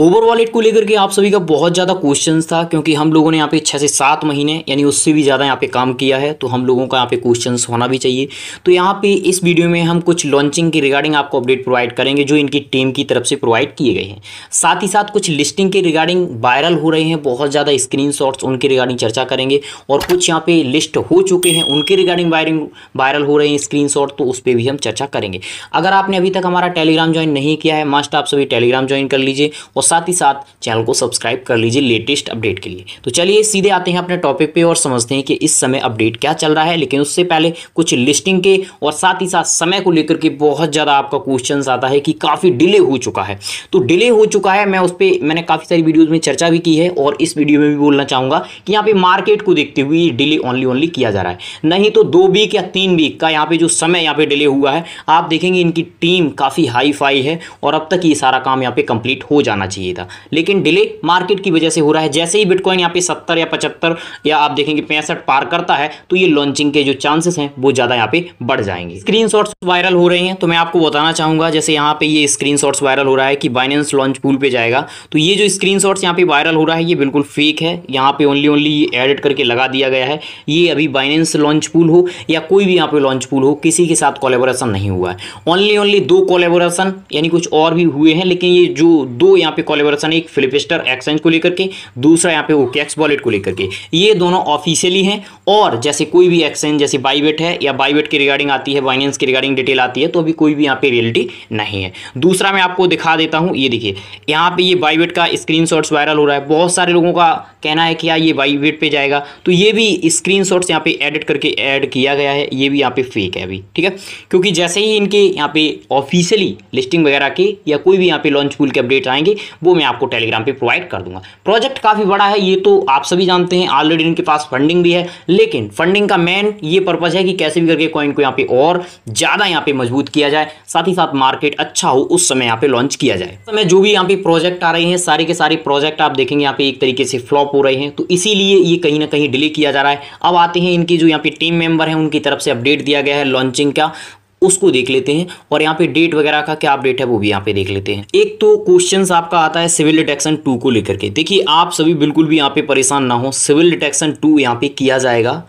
over wallet को लेकर के आप सभी का बहुत ज़्यादा क्वेश्चन था क्योंकि हम लोगों ने यहाँ पे छः से सात महीने यानी उससे भी ज़्यादा यहाँ पे काम किया है तो हम लोगों का यहाँ पे क्वेश्चन होना भी चाहिए तो यहाँ पे इस वीडियो में हम कुछ लॉन्चिंग के रिगार्डिंग आपको अपडेट प्रोवाइड करेंगे जो इनकी टीम की तरफ से प्रोवाइड किए गए हैं साथ ही साथ कुछ लिस्टिंग के रिगार्डिंग वायरल हो रहे हैं बहुत ज़्यादा स्क्रीन उनके रिगार्डिंग चर्चा करेंगे और कुछ यहाँ पे लिस्ट हो चुके हैं उनके रिगार्डिंग वायरिंग वायरल हो रहे हैं स्क्रीन तो उस पर भी हम चर्चा करेंगे अगर आपने अभी तक हमारा टेलीग्राम ज्वाइन नहीं किया है मास्टर आप सभी टेलीग्राम ज्वाइन कर लीजिए और साथ ही साथ चैनल को सब्सक्राइब कर लीजिए लेटेस्ट अपडेट के लिए तो चलिए सीधे आते हैं अपने टॉपिक पे और समझते हैं कि इस समय अपडेट क्या चल रहा है लेकिन उससे पहले कुछ लिस्टिंग के और साथ ही साथ समय को लेकर के बहुत ज़्यादा आपका क्वेश्चन आता है कि काफ़ी डिले हो चुका है तो डिले हो चुका है मैं उस पर मैंने काफ़ी सारी वीडियोज़ में चर्चा भी की है और इस वीडियो में भी बोलना चाहूँगा कि यहाँ पे मार्केट को देखते हुए डिले ओनली ओनली किया जा रहा है नहीं तो दो वीक या तीन वीक का यहाँ पे जो समय यहाँ पे डिले हुआ है आप देखेंगे इनकी टीम काफ़ी हाई फाई है और अब तक ये सारा काम यहाँ पे कंप्लीट हो जाना चाहिए चाहिए था लेकिन डिले मार्केट की वजह से हो रहा है जैसे ही बिटकॉइन यहाँ पे सत्तर या पचहत्तर या आप देखेंगे पैंसठ पार करता है तो ये लॉन्चिंग के जो चांसेस हैं वो ज़्यादा यहाँ पे बढ़ जाएंगे स्क्रीन वायरल हो रहे हैं तो मैं आपको बताना चाहूँगा जैसे यहाँ पे ये स्क्रीन वायरल हो रहा है कि बाइनेंस लॉन्च पूल पे जाएगा तो ये जो स्क्रीन शॉट्स पे वायरल हो रहा है ये बिल्कुल फेक है यहाँ पे ओनली ओनली ये एडिट करके लगा दिया गया है ये अभी बाइनेंस लॉन्च पूल हो या कोई भी यहाँ पे लॉन्च पूल हो किसी के साथ कोलेबोरेशन नहीं हुआ है ओनली ओनली दो कोलेबोरेशन यानी कुछ और भी हुए हैं लेकिन ये जो दो यहाँ पे कोलेबोरेशन एक फ्लिपस्टर एक्सचेंज को लेकर के दूसरा यहाँ पे ओकेक्स वॉलेट को लेकर के ये दोनों ऑफिशियली हैं और जैसे कोई भी एक्सचेंज जैसे बाईवेट है या बाईवेट की रिगार्डिंग आती है बाइनेंस की रिगार्डिंग डिटेल आती है तो अभी कोई भी यहाँ पे रियलिटी नहीं है दूसरा मैं आपको दिखा देता हूँ ये देखिए यहाँ पे ये बाईवेट का स्क्रीन वायरल हो रहा है बहुत सारे लोगों का कहना है कि यार ये बाईवेट पर जाएगा तो ये भी स्क्रीन शॉट्स यहाँ पे एडिट करके एड किया गया है ये भी यहाँ पे फेक है अभी ठीक है क्योंकि जैसे ही इनके यहाँ पे ऑफिशियली लिस्टिंग वगैरह के या कोई भी यहाँ पे लॉन्च पूल के अपडेट आएंगे वो मैं आपको टेलीग्राम पर प्रोवाइड कर दूंगा प्रोजेक्ट काफ़ी बड़ा है ये तो आप सभी जानते हैं ऑलरेडी इनके पास फंडिंग भी है लेकिन फंडिंग का मेन ये पर्पज़ है कि कैसे भी करके कॉइन को यहाँ पे और ज़्यादा यहाँ पे मजबूत किया जाए साथ ही साथ मार्केट अच्छा हो उस समय यहाँ पे लॉन्च किया जाए समय जो भी यहाँ पे प्रोजेक्ट आ रहे हैं सारे के सारे प्रोजेक्ट आप देखेंगे यहाँ पे एक तरीके से फ्लॉप हो रहे हैं तो इसीलिए ये कहीं ना कहीं डिले किया जा रहा है अब आते हैं इनकी जो यहाँ पे टीम मेंबर है उनकी तरफ से अपडेट दिया गया है लॉन्चिंग का उसको देख लेते हैं और यहाँ पे डेट वगैरह का क्या अपडेट है वो भी यहाँ पे देख लेते हैं एक तो क्वेश्चन आपका आता है सिविल डिटेक्शन टू को लेकर के देखिए आप सभी बिल्कुल भी यहाँ पे परेशान ना हो सिविल डिटेक्शन टू यहाँ पे किया जाएगा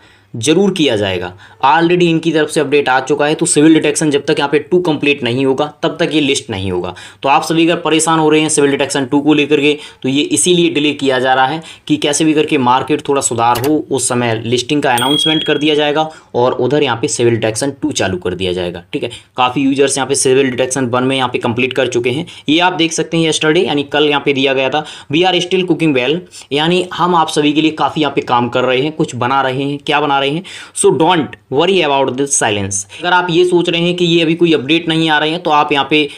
जरूर किया जाएगा ऑलरेडी इनकी तरफ से अपडेट आ चुका है तो सिविल डिटेक्शन जब तक यहाँ पे टू कंप्लीट नहीं होगा तब तक ये लिस्ट नहीं होगा तो आप सभी अगर परेशान हो रहे हैं सिविल डिटेक्शन टू को लेकर के तो ये इसीलिए डिले किया जा रहा है कि कैसे भी करके मार्केट थोड़ा सुधार हो उस समय लिस्टिंग का अनाउंसमेंट कर दिया जाएगा और उधर यहाँ पे सिविल डिटेक्शन टू चालू कर दिया जाएगा ठीक है काफ़ी यूजर्स यहाँ पे सिविल डिटेक्शन वन में यहाँ पे कंप्लीट कर चुके हैं ये आप देख सकते हैं स्टडी यानी कल यहाँ पे दिया गया था we are still cooking well यानी हम आप सभी के लिए काफ़ी यहाँ पे काम कर रहे हैं कुछ बना रहे हैं क्या बना रहे रहे हैं so don't worry about this silence अगर आप ये सोच रहे हैं कि ये अभी कोई अपडेट नहीं आ रहे हैं तो आप यहाँ पे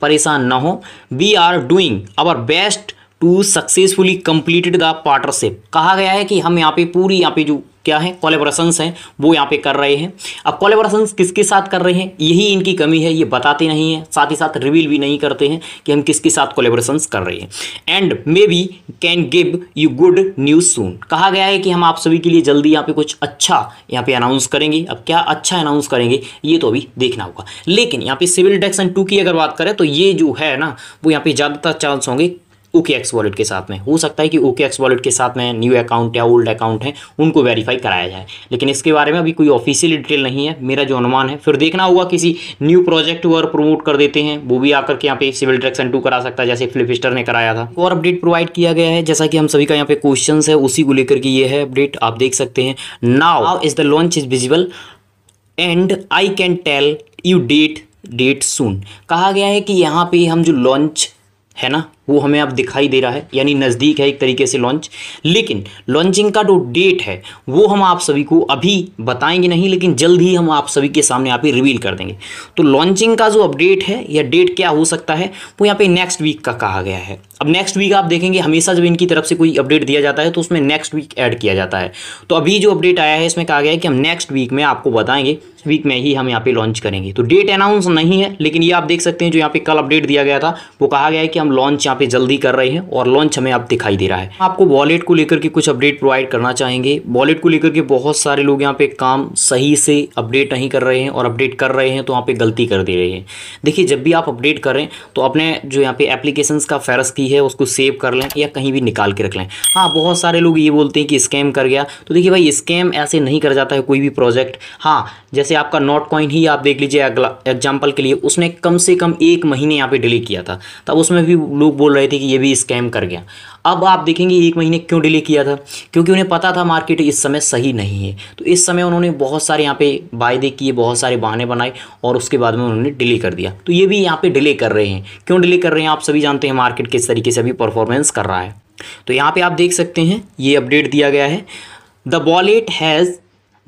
परेशान ना हो we are doing our best to successfully completed the partnership कहा गया है कि हम यहाँ पे पूरी यहाँ पे जो क्या है कोलेबोरेशंस हैं वो यहाँ पे कर रहे हैं अब कोलेबोरेशंस किसके साथ कर रहे हैं यही इनकी कमी है ये बताते नहीं हैं साथ ही साथ रिवील भी नहीं करते हैं कि हम किसके साथ कोलेबोरेशंस कर रहे हैं and maybe can give you good news soon कहा गया है कि हम आप सभी के लिए जल्दी यहाँ पे कुछ अच्छा यहाँ पे अनाउंस करेंगे अब क्या अच्छा अनाउंस करेंगे ये तो अभी देखना होगा लेकिन यहाँ पे सिविल डेक्शन टू की अगर बात करें तो ये जो है ना वो यहाँ पे ज़्यादातर चांस होंगे ओके एक्स वॉलेट के साथ में हो सकता है कि ओके एक्स वॉलेट के साथ में न्यू अकाउंट या ओल्ड अकाउंट है उनको वेरीफाई कराया जाए लेकिन इसके बारे में अभी कोई ऑफिशियल डिटेल नहीं है मेरा जो अनुमान है फिर देखना होगा किसी न्यू प्रोजेक्ट और प्रमोट कर देते हैं वो भी आकर के यहाँ पे सिविल ट्रैक्शन टू करा सकता है जैसे फ्लिपस्टर ने कराया था और अपडेट प्रोवाइड किया गया है जैसा कि हम सभी का यहाँ पे क्वेश्चन है उसी को लेकर के ये है अपडेट आप देख सकते हैं now is the launch is visible and I can tell you that that सुन कहा गया है कि यहाँ पे हम जो लॉन्च है ना वो हमें अब दिखाई दे रहा है यानी नज़दीक है एक तरीके से लॉन्च लेकिन लॉन्चिंग का जो डेट है वो हम आप सभी को अभी बताएंगे नहीं लेकिन जल्द ही हम आप सभी के सामने यहाँ ही रिवील कर देंगे तो लॉन्चिंग का जो अपडेट है या डेट क्या हो सकता है वो यहाँ पे नेक्स्ट वीक का कहा गया है अब नेक्स्ट वीक आप देखेंगे हमेशा जब इनकी तरफ से कोई अपडेट दिया जाता है तो उसमें नेक्स्ट वीक ऐड किया जाता है तो अभी जो अपडेट आया है इसमें कहा गया है कि हम नेक्स्ट वीक में आपको बताएंगे वीक में ही हम यहाँ पे लॉन्च करेंगे तो डेट अनाउंस नहीं है लेकिन ये आप देख सकते हैं जो यहाँ पे कल अपडेट दिया गया था वो कहा गया है कि हम लॉन्च यहाँ काफ़ी जल्दी कर रहे हैं और लॉन्च हमें आप दिखाई दे रहा है आपको वॉलेट को लेकर के कुछ अपडेट प्रोवाइड करना चाहेंगे वॉलेट को लेकर के बहुत सारे लोग यहाँ पे काम सही से अपडेट नहीं कर रहे हैं और अपडेट कर रहे हैं तो यहाँ पे गलती कर दे रहे हैं देखिए जब भी आप अपडेट करें तो अपने जो यहाँ पे एप्लीकेशन का फहरस्त की है उसको सेव कर लें या कहीं भी निकाल के रख लें हाँ बहुत सारे लोग ये बोलते हैं कि स्कैम कर गया तो देखिए भाई स्कैम ऐसे नहीं कर जाता है कोई भी प्रोजेक्ट हाँ जैसे आपका नॉट कॉइन ही आप देख लीजिए अगला एग्जाम्पल के लिए उसने कम से कम एक महीने यहाँ पे डिले किया था तब उसमें भी लोग बोल रहे थे कि ये भी स्कैम कर गया अब आप देखेंगे एक महीने क्यों डिले किया था क्योंकि उन्हें पता था मार्केट इस समय सही नहीं है तो इस समय उन्होंने बहुत सारे यहाँ पे वायदे किए बहुत सारे बहाने बनाए और उसके बाद में उन्होंने डिले कर दिया तो ये भी यहाँ पे डिले कर रहे हैं क्यों डिले कर रहे हैं आप सभी जानते हैं मार्केट किस तरीके से अभी परफॉर्मेंस कर रहा है तो यहाँ पर आप देख सकते हैं ये अपडेट दिया गया है the wallet has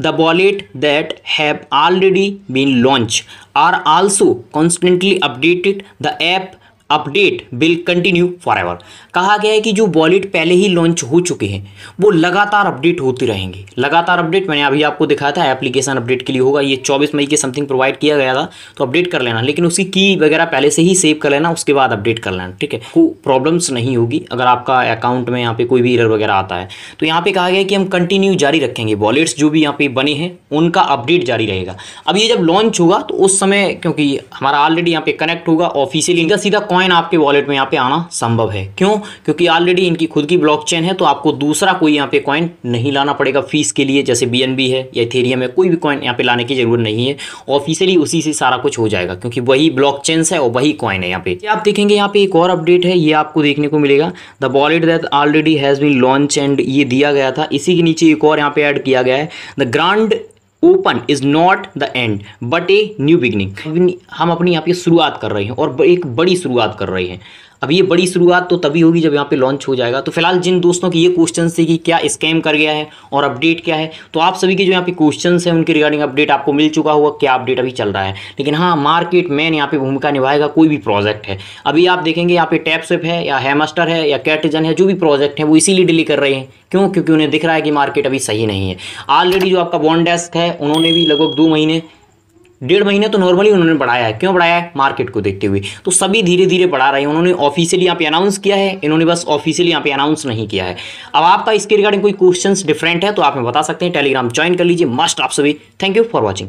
the wallet that have already been launch are also constantly updated the app update will continue forever कहा गया है कि जो वॉलेट पहले ही लॉन्च हो चुके हैं वो लगातार अपडेट होते रहेंगे लगातार अपडेट मैंने अभी आपको दिखाया था एप्लीकेशन अपडेट के लिए होगा ये 24 मई के समथिंग प्रोवाइड किया गया था तो अपडेट कर लेना लेकिन उसकी की वगैरह पहले से ही सेव कर लेना उसके बाद अपडेट कर लेना ठीक है को प्रॉब्लम्स नहीं होगी अगर आपका अकाउंट में यहाँ पे कोई भी एरर वगैरह आता है तो यहाँ पे कहा गया कि हम कंटिन्यू जारी रखेंगे वॉलेट्स जो भी यहाँ पे बने हैं उनका अपडेट जारी रहेगा अब ये जब लॉन्च होगा तो उस समय क्योंकि हमारा ऑलरेडी यहाँ पे कनेक्ट होगा ऑफिशियली इनका सीधा कॉइन आपके वॉलेट में यहाँ पे आना संभव है क्यों क्योंकि ऑलरेडी इनकी खुद की ब्लॉकचेन है तो आपको दूसरा कोई यहाँ पे कॉइन नहीं लाना पड़ेगा फीस के लिए जैसे बी है या थेरियम है कोई भी कॉइन यहाँ पे लाने की जरूरत नहीं है ऑफिशियली उसी से सारा कुछ हो जाएगा क्योंकि वही ब्लॉक है और वही कॉइन है यहाँ पे आप देखेंगे यहाँ पे एक और अपडेट है ये आपको देखने को मिलेगा the wallet that already has been launch and ये दिया गया था इसी के नीचे एक और यहाँ पे ऐड किया गया है the grand open is not the end but a new beginning हम अपनी यहाँ पे शुरुआत कर रहे हैं और एक बड़ी शुरुआत कर रहे हैं अब ये बड़ी शुरुआत तो तभी होगी जब यहाँ पे लॉन्च हो जाएगा तो फिलहाल जिन दोस्तों की ये क्वेश्चन थे कि क्या स्कैम कर गया है और अपडेट क्या है तो आप सभी के जो यहाँ पे क्वेश्चन हैं उनके रिगार्डिंग अपडेट आपको मिल चुका होगा क्या अपडेट अभी चल रहा है लेकिन हाँ मार्केट मैन यहाँ पे भूमिका निभाएगा कोई भी प्रोजेक्ट है अभी आप देखेंगे यहाँ पे टैपसेप है या हेमास्टर है या कैटजन है जो भी प्रोजेक्ट है वो इसीलिए डिले कर रहे हैं क्यों क्योंकि उन्हें दिख रहा है कि मार्केट अभी सही नहीं है ऑलरेडी जो आपका बॉन्ड डेस्क है उन्होंने भी लगभग दो महीने डेढ़ महीने तो नॉर्मली उन्होंने बढ़ाया है क्यों बढ़ाया है मार्केट को देखते हुए तो सभी धीरे धीरे बढ़ा रहे हैं उन्होंने ऑफिशियली यहाँ पे अनाउंस किया है इन्होंने बस ऑफिशियली यहाँ पे अनाउंस नहीं किया है अब आपका इसके रिगार्डिंग कोई क्वेश्चन डिफरेंट है तो आप हमें बता सकते हैं टेलीग्राम ज्वाइन कर लीजिए मस्ट आप सभी थैंक यू फॉर वॉचिंग